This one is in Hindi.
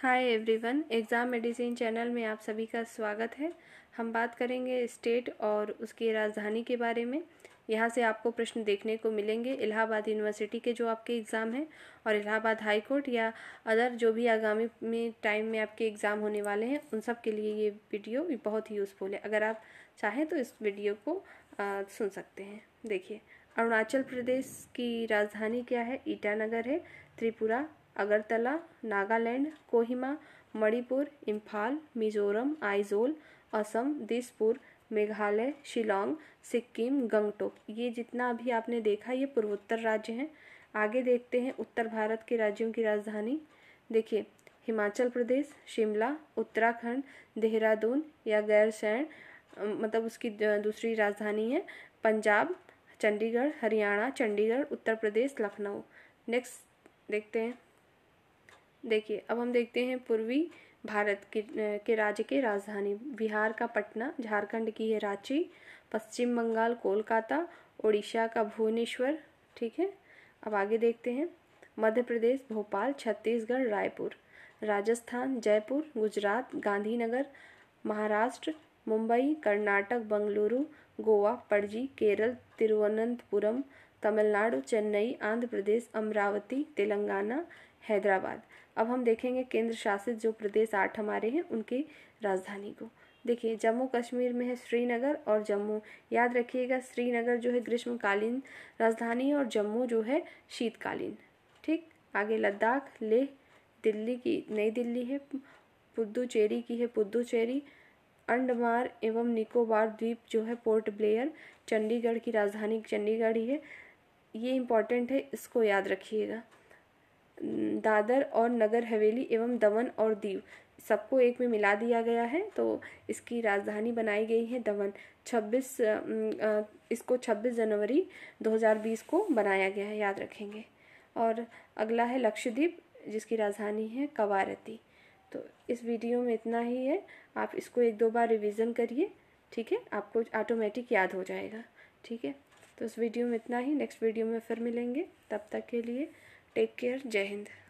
हाय एवरीवन एग्ज़ाम मेडिसिन चैनल में आप सभी का स्वागत है हम बात करेंगे स्टेट और उसकी राजधानी के बारे में यहाँ से आपको प्रश्न देखने को मिलेंगे इलाहाबाद यूनिवर्सिटी के जो आपके एग्ज़ाम हैं और इलाहाबाद हाई कोर्ट या अदर जो भी आगामी में टाइम में आपके एग्ज़ाम होने वाले हैं उन सब के लिए ये वीडियो बहुत ही यूज़फुल है अगर आप चाहें तो इस वीडियो को आ, सुन सकते हैं देखिए अरुणाचल प्रदेश की राजधानी क्या है ईटानगर है त्रिपुरा अगरतला नागालैंड कोहिमा मणिपुर इम्फाल मिजोरम आइजोल असम दिसपुर मेघालय शिलोंग सिक्किम गंगटोक ये जितना अभी आपने देखा ये पूर्वोत्तर राज्य हैं आगे देखते हैं उत्तर भारत के राज्यों की राजधानी देखिए हिमाचल प्रदेश शिमला उत्तराखंड देहरादून या गैरसैण मतलब उसकी दूसरी राजधानी है पंजाब चंडीगढ़ हरियाणा चंडीगढ़ उत्तर प्रदेश लखनऊ नेक्स्ट देखते हैं देखिए अब हम देखते हैं पूर्वी भारत के, के राज्य के राजधानी बिहार का पटना झारखंड की है रांची पश्चिम बंगाल कोलकाता उड़ीसा का भुवनेश्वर ठीक है अब आगे देखते हैं मध्य प्रदेश भोपाल छत्तीसगढ़ रायपुर राजस्थान जयपुर गुजरात गांधीनगर महाराष्ट्र मुंबई कर्नाटक बंगलुरु गोवा पणजी केरल तिरुवनंतपुरम तमिलनाडु चेन्नई आंध्र प्रदेश अमरावती तेलंगाना हैदराबाद अब हम देखेंगे केंद्र शासित जो प्रदेश आठ हमारे हैं उनकी राजधानी को देखिए जम्मू कश्मीर में है श्रीनगर और जम्मू याद रखिएगा श्रीनगर जो है ग्रीष्मकालीन राजधानी और जम्मू जो है शीतकालीन ठीक आगे लद्दाख लेह दिल्ली की नई दिल्ली है पुदुचेरी की है पुदुचेरी अंडमान एवं निकोबार द्वीप जो है पोर्ट ब्लेयर चंडीगढ़ की राजधानी चंडीगढ़ ही है ये इम्पॉर्टेंट है इसको याद रखिएगा दादर और नगर हवेली एवं दमन और दीव सबको एक में मिला दिया गया है तो इसकी राजधानी बनाई गई है दमन 26 इसको 26 जनवरी 2020 को बनाया गया है याद रखेंगे और अगला है लक्षद्वीप जिसकी राजधानी है कवारती तो इस वीडियो में इतना ही है आप इसको एक दो बार रिवीजन करिए ठीक है आपको ऑटोमेटिक याद हो जाएगा ठीक है तो इस वीडियो में इतना ही नेक्स्ट वीडियो में फिर मिलेंगे तब तक के लिए टेक केयर जय हिंद